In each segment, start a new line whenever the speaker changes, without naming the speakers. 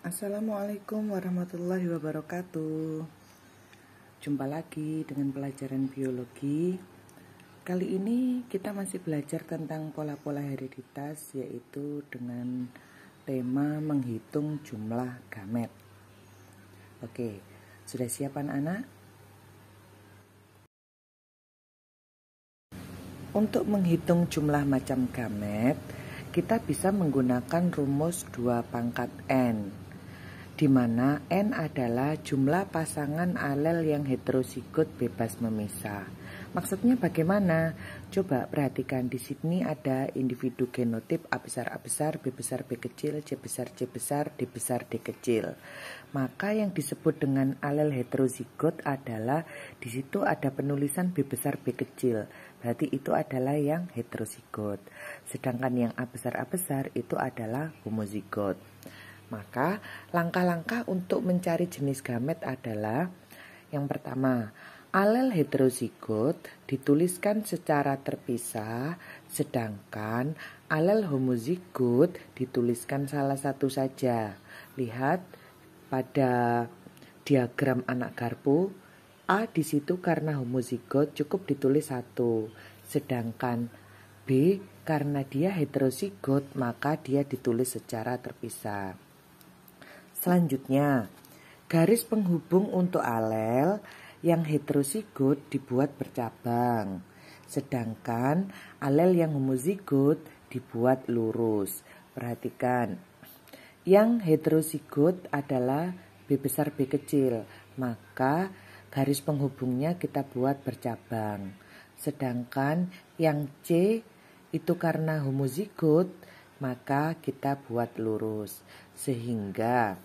Assalamualaikum warahmatullahi wabarakatuh. Jumpa lagi dengan pelajaran biologi. Kali ini kita masih belajar tentang pola-pola hereditas yaitu dengan tema menghitung jumlah gamet. Oke, sudah siapan anak? Untuk menghitung jumlah macam gamet, kita bisa menggunakan rumus 2 pangkat N di mana N adalah jumlah pasangan alel yang heterosigot bebas memisah. Maksudnya bagaimana? Coba perhatikan di sini ada individu genotip A besar A besar, B besar B kecil, C besar C besar, D besar D kecil. Maka yang disebut dengan alel heterozigot adalah di situ ada penulisan B besar B kecil. Berarti itu adalah yang heterozigot. Sedangkan yang A besar A besar itu adalah homozigot. Maka langkah-langkah untuk mencari jenis gamet adalah yang pertama, alel heterozigot dituliskan secara terpisah, sedangkan alel homozigot dituliskan salah satu saja. Lihat pada diagram anak garpu, A di situ karena homozigot cukup ditulis satu, sedangkan B karena dia heterozigot maka dia ditulis secara terpisah. Selanjutnya, garis penghubung untuk alel yang heterozigot dibuat bercabang, sedangkan alel yang homozigot dibuat lurus. Perhatikan, yang heterozigot adalah B besar B kecil, maka garis penghubungnya kita buat bercabang. Sedangkan yang C itu karena homozigot, maka kita buat lurus sehingga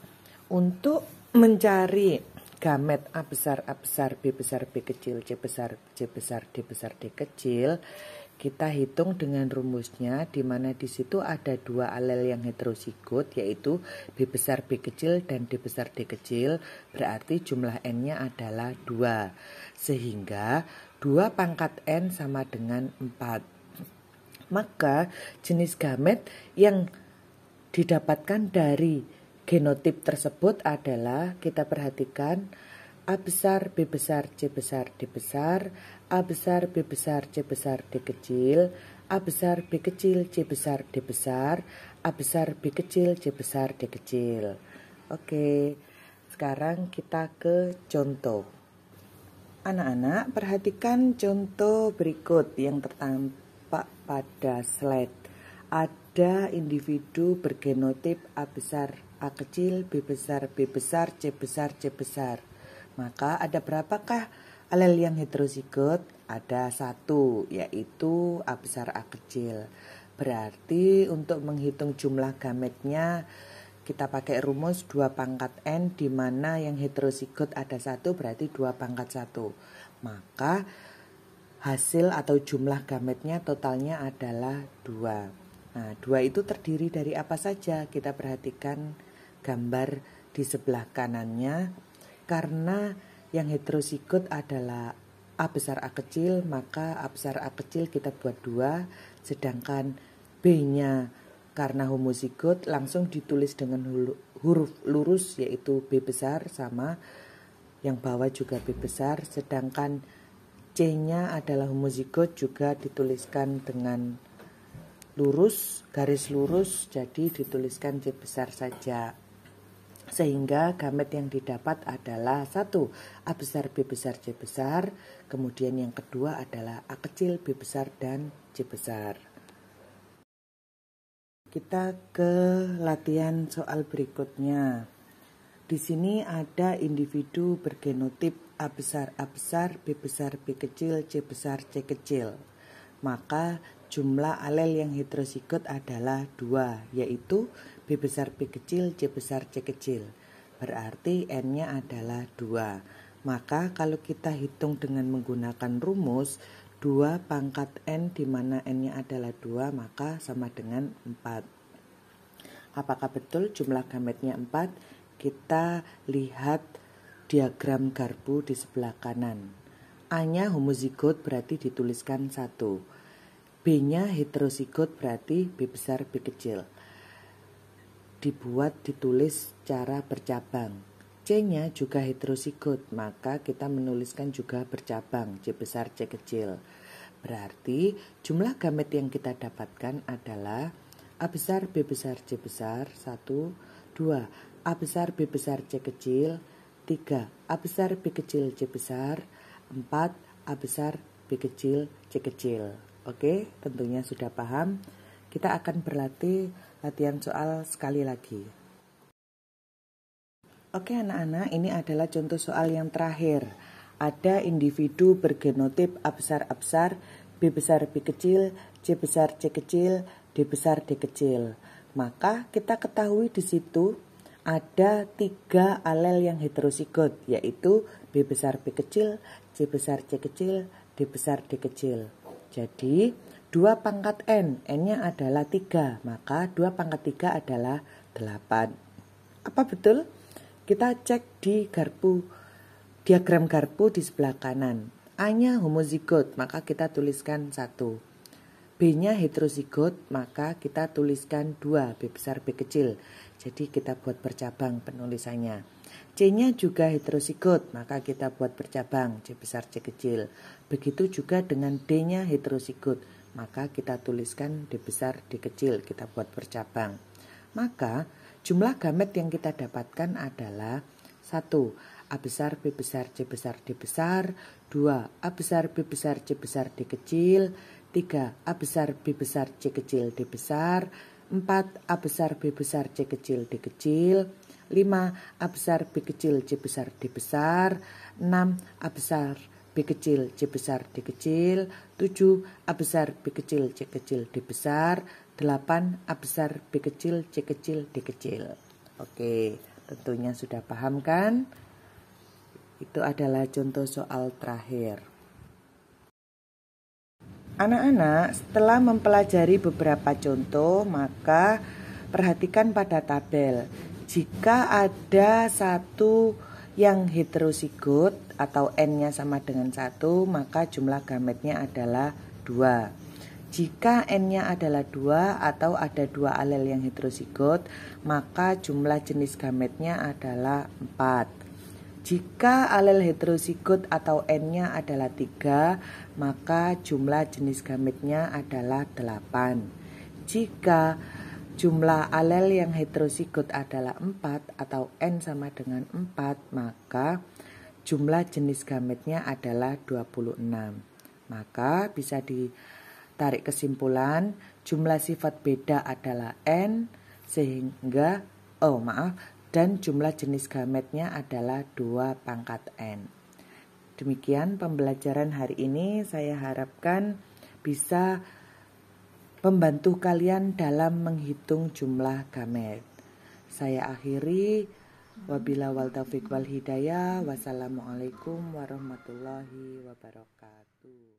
untuk mencari gamet A besar A besar B besar B kecil C besar C besar D besar D kecil kita hitung dengan rumusnya di mana di situ ada dua alel yang heterosigot yaitu B besar B kecil dan D besar D kecil berarti jumlah N-nya adalah 2 sehingga 2 pangkat N sama dengan 4 maka jenis gamet yang didapatkan dari genotip tersebut adalah kita perhatikan A besar, B besar, C besar, D besar, A besar, B besar, C besar, D kecil, A besar, B kecil, C besar, D besar, A besar, B kecil, C besar, D kecil. Oke, sekarang kita ke contoh. Anak-anak, perhatikan contoh berikut yang tertampil pada slide. Ada individu bergenotip A besar A kecil, B besar B besar, C besar C besar. Maka ada berapakah alel yang heterozigot? Ada satu, yaitu A besar A kecil. Berarti untuk menghitung jumlah gametnya kita pakai rumus 2 pangkat N di mana yang heterozigot ada satu berarti 2 pangkat 1. Maka hasil atau jumlah gametnya totalnya adalah dua. Nah, dua itu terdiri dari apa saja? Kita perhatikan gambar di sebelah kanannya. Karena yang heterosigot adalah A besar A kecil, maka A besar A kecil kita buat dua, sedangkan B-nya karena homozigot langsung ditulis dengan huruf lurus yaitu B besar sama yang bawah juga B besar, sedangkan C-nya adalah homozigot juga dituliskan dengan lurus, garis lurus, jadi dituliskan C besar saja. Sehingga gamet yang didapat adalah satu A besar B besar C besar, kemudian yang kedua adalah A kecil B besar dan C besar. Kita ke latihan soal berikutnya. Di sini ada individu bergenotip A besar A besar, B besar B kecil, C besar C kecil. Maka jumlah alel yang heterosigot adalah dua, yaitu B besar B kecil, C besar C kecil. Berarti N-nya adalah 2. Maka kalau kita hitung dengan menggunakan rumus 2 pangkat N di mana N-nya adalah 2 maka sama dengan 4. Apakah betul jumlah gametnya 4? Kita lihat diagram garpu di sebelah kanan. A-nya homozigot berarti dituliskan satu. B-nya heterozigot berarti B besar B kecil. Dibuat ditulis cara bercabang. C-nya juga heterozigot, maka kita menuliskan juga bercabang, C besar, C kecil. Berarti jumlah gamet yang kita dapatkan adalah A besar, B besar, C besar, 1, 2. A besar, B besar, C kecil, 3. A besar B kecil C besar 4. A besar B kecil C kecil Oke tentunya sudah paham Kita akan berlatih latihan soal sekali lagi Oke anak-anak ini adalah contoh soal yang terakhir Ada individu bergenotip A besar A besar B besar B kecil C besar C kecil D besar D kecil maka kita ketahui di situ ada tiga alel yang heterosigot, yaitu B besar B kecil, C besar C kecil, D besar D kecil. Jadi, dua pangkat N, N-nya adalah tiga maka dua pangkat tiga adalah delapan Apa betul? Kita cek di garpu, diagram garpu di sebelah kanan. A-nya homozigot, maka kita tuliskan satu B-nya heterozigot, maka kita tuliskan dua B besar B kecil. Jadi kita buat bercabang penulisannya. C-nya juga heterosigot, maka kita buat bercabang C besar C kecil. Begitu juga dengan D-nya heterosigot, maka kita tuliskan D besar D kecil, kita buat bercabang. Maka jumlah gamet yang kita dapatkan adalah 1. A besar, B besar, C besar, D besar 2. A besar, B besar, C besar, D kecil 3. A besar, B besar, C kecil, D besar 4. A besar B besar C kecil D kecil 5. A besar B kecil C besar D besar 6. A besar B kecil C besar D kecil 7. A besar B kecil C kecil D besar 8. A besar B kecil C kecil D kecil Oke tentunya sudah paham kan? Itu adalah contoh soal terakhir Anak-anak, setelah mempelajari beberapa contoh, maka perhatikan pada tabel. Jika ada satu yang heterosigot atau n-nya sama dengan satu, maka jumlah gametnya adalah dua. Jika n-nya adalah dua atau ada dua alel yang heterosigot, maka jumlah jenis gametnya adalah empat. Jika alel heterosigot atau N-nya adalah 3, maka jumlah jenis gametnya adalah 8. Jika jumlah alel yang heterosigot adalah 4 atau N sama dengan 4, maka jumlah jenis gametnya adalah 26. Maka bisa ditarik kesimpulan jumlah sifat beda adalah N sehingga oh maaf dan jumlah jenis gametnya adalah 2 pangkat N. Demikian pembelajaran hari ini saya harapkan bisa membantu kalian dalam menghitung jumlah gamet. Saya akhiri wabila wal taufiq wal hidayah wassalamualaikum warahmatullahi wabarakatuh.